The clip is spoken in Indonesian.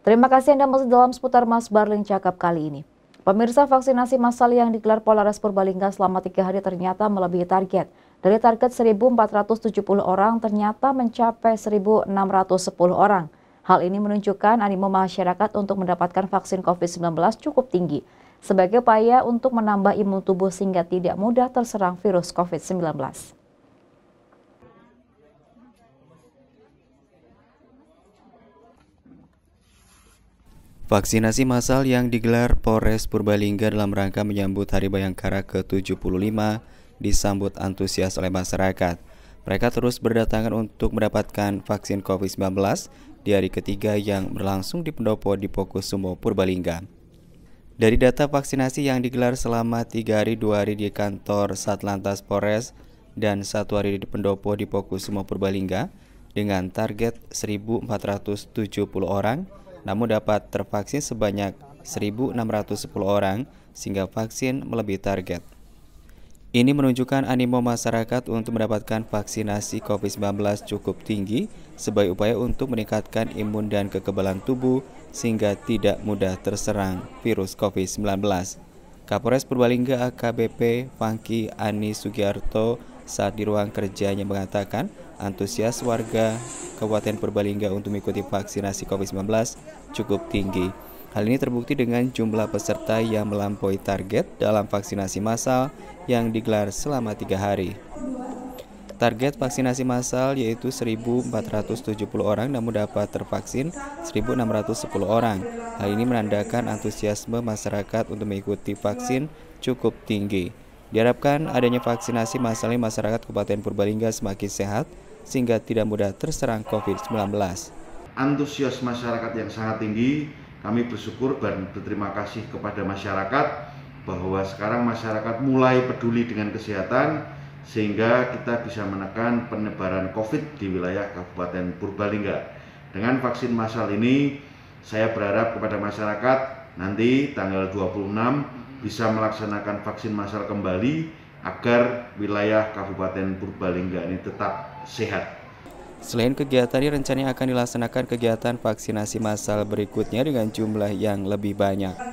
Terima kasih Anda masih dalam seputar Mas Barling Cakap kali ini. Pemirsa vaksinasi massal yang digelar Polres Purbalingga selama tiga hari ternyata melebihi target. Dari target 1.470 orang ternyata mencapai 1.610 orang. Hal ini menunjukkan animo masyarakat untuk mendapatkan vaksin COVID-19 cukup tinggi sebagai upaya untuk menambah imun tubuh sehingga tidak mudah terserang virus COVID-19. Vaksinasi massal yang digelar Polres Purbalingga dalam rangka menyambut Hari Bayangkara ke-75 disambut antusias oleh masyarakat. Mereka terus berdatangan untuk mendapatkan vaksin COVID-19 di hari ketiga yang berlangsung di pendopo di Sumo Purbalingga. Dari data vaksinasi yang digelar selama 3 hari 2 hari di kantor Satlantas Polres dan satu hari di pendopo di Sumo Purbalingga dengan target 1.470 orang, namun dapat tervaksin sebanyak 1.610 orang sehingga vaksin melebihi target. Ini menunjukkan animo masyarakat untuk mendapatkan vaksinasi COVID-19 cukup tinggi sebagai upaya untuk meningkatkan imun dan kekebalan tubuh sehingga tidak mudah terserang virus COVID-19. Kapolres Purbalingga AKBP Fangki Ani Sugiarto saat di ruang kerjanya mengatakan antusias warga Kabupaten Purbalingga untuk mengikuti vaksinasi COVID-19 cukup tinggi. Hal ini terbukti dengan jumlah peserta yang melampaui target dalam vaksinasi massal yang digelar selama tiga hari. Target vaksinasi massal yaitu 1.470 orang namun dapat tervaksin 1.610 orang. Hal ini menandakan antusiasme masyarakat untuk mengikuti vaksin cukup tinggi. Diharapkan adanya vaksinasi massal masyarakat Kabupaten Purbalingga semakin sehat, sehingga tidak mudah terserang COVID-19. Antusias masyarakat yang sangat tinggi, kami bersyukur dan berterima kasih kepada masyarakat bahwa sekarang masyarakat mulai peduli dengan kesehatan sehingga kita bisa menekan penyebaran COVID di wilayah Kabupaten Purbalingga. Dengan vaksin massal ini, saya berharap kepada masyarakat nanti tanggal 26 bisa melaksanakan vaksin massal kembali agar wilayah Kabupaten Purbalingga ini tetap sehat. Selain kegiatan ini rencananya akan dilaksanakan kegiatan vaksinasi massal berikutnya dengan jumlah yang lebih banyak.